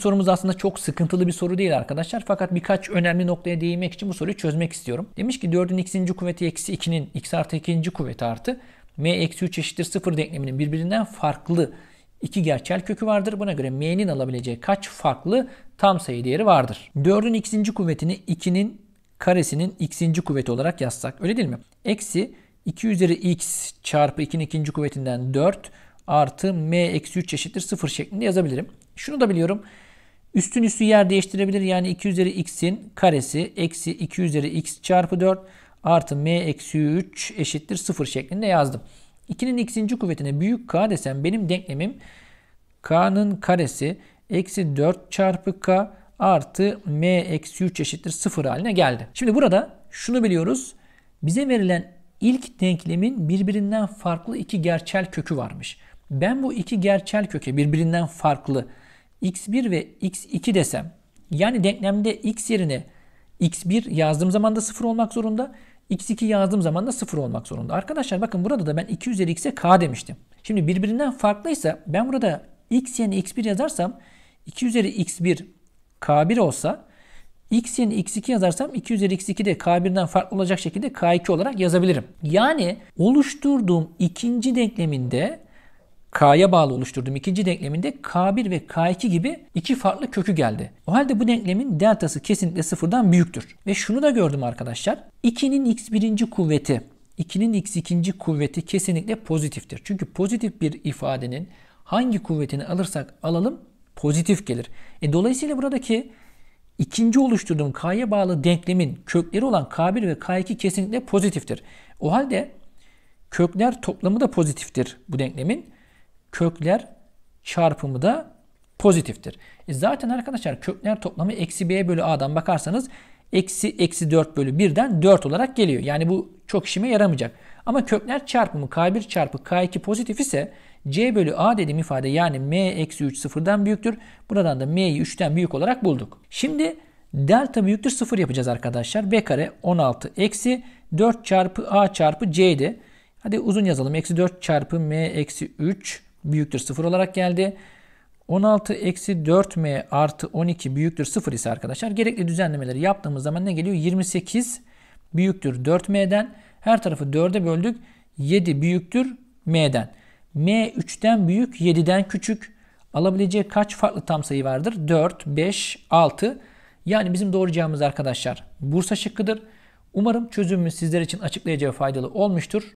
Sorumuz aslında çok sıkıntılı bir soru değil arkadaşlar. Fakat birkaç önemli noktaya değinmek için bu soruyu çözmek istiyorum. Demiş ki 4'ün x'inci kuvveti eksi 2'nin x artı 2. kuvveti artı m eksi 3 eşittir 0 denkleminin birbirinden farklı iki gerçel kökü vardır. Buna göre m'nin alabileceği kaç farklı tam sayı değeri vardır? 4'ün x'inci kuvvetini 2'nin karesinin x'inci kuvveti olarak yazsak. Öyle değil mi? Eksi 2 üzeri x çarpı 2'nin ikinci kuvvetinden 4 artı m eksi 3 eşittir 0 şeklinde yazabilirim. Şunu da biliyorum. Üstün üstü yer değiştirebilir. Yani 2 üzeri x'in karesi eksi 2 üzeri x çarpı 4 artı m eksi 3 eşittir 0 şeklinde yazdım. 2'nin x'inci kuvvetine büyük k desem benim denklemim k'nın karesi eksi 4 çarpı k artı m eksi 3 eşittir 0 haline geldi. Şimdi burada şunu biliyoruz. Bize verilen ilk denklemin birbirinden farklı iki gerçel kökü varmış ben bu iki gerçel köke birbirinden farklı x1 ve x2 desem yani denklemde x yerine x1 yazdığım zaman da 0 olmak zorunda. x2 yazdığım zaman da 0 olmak zorunda. Arkadaşlar bakın burada da ben 2 üzeri x'e k demiştim. Şimdi birbirinden farklıysa ben burada x yerine x1 yazarsam 2 üzeri x1 k1 olsa x yerine x2 yazarsam 2 üzeri x2 de k1'den farklı olacak şekilde k2 olarak yazabilirim. Yani oluşturduğum ikinci denkleminde K'ya bağlı oluşturduğum ikinci denkleminde K1 ve K2 gibi iki farklı kökü geldi. O halde bu denklemin deltası kesinlikle sıfırdan büyüktür. Ve şunu da gördüm arkadaşlar. 2'nin x birinci kuvveti, 2'nin x ikinci kuvveti kesinlikle pozitiftir. Çünkü pozitif bir ifadenin hangi kuvvetini alırsak alalım pozitif gelir. E, dolayısıyla buradaki ikinci oluşturduğum K'ya bağlı denklemin kökleri olan K1 ve K2 kesinlikle pozitiftir. O halde kökler toplamı da pozitiftir bu denklemin kökler çarpımı da pozitiftir. E zaten arkadaşlar kökler toplamı eksi b bölü a'dan bakarsanız eksi eksi 4 bölü 1'den 4 olarak geliyor. Yani bu çok işime yaramayacak. Ama kökler çarpımı k1 çarpı k2 pozitif ise c bölü a dediğim ifade yani m eksi 3 sıfırdan büyüktür. Buradan da m'yi 3'ten büyük olarak bulduk. Şimdi delta büyüktür 0 yapacağız arkadaşlar. b kare 16 eksi 4 çarpı a çarpı c'di. Hadi uzun yazalım. Eksi 4 çarpı m eksi 3 büyüktür 0 olarak geldi. 16 eksi 4m artı 12 büyüktür 0 ise arkadaşlar gerekli düzenlemeleri yaptığımız zaman ne geliyor? 28 büyüktür 4m'den. Her tarafı 4'e böldük. 7 büyüktür m'den. m 3'ten büyük 7'den küçük. Alabileceği kaç farklı tam sayı vardır? 4, 5, 6. Yani bizim doğru cevabımız arkadaşlar Bursa şıkkıdır. Umarım çözümümüz sizler için açıklayacağı faydalı olmuştur.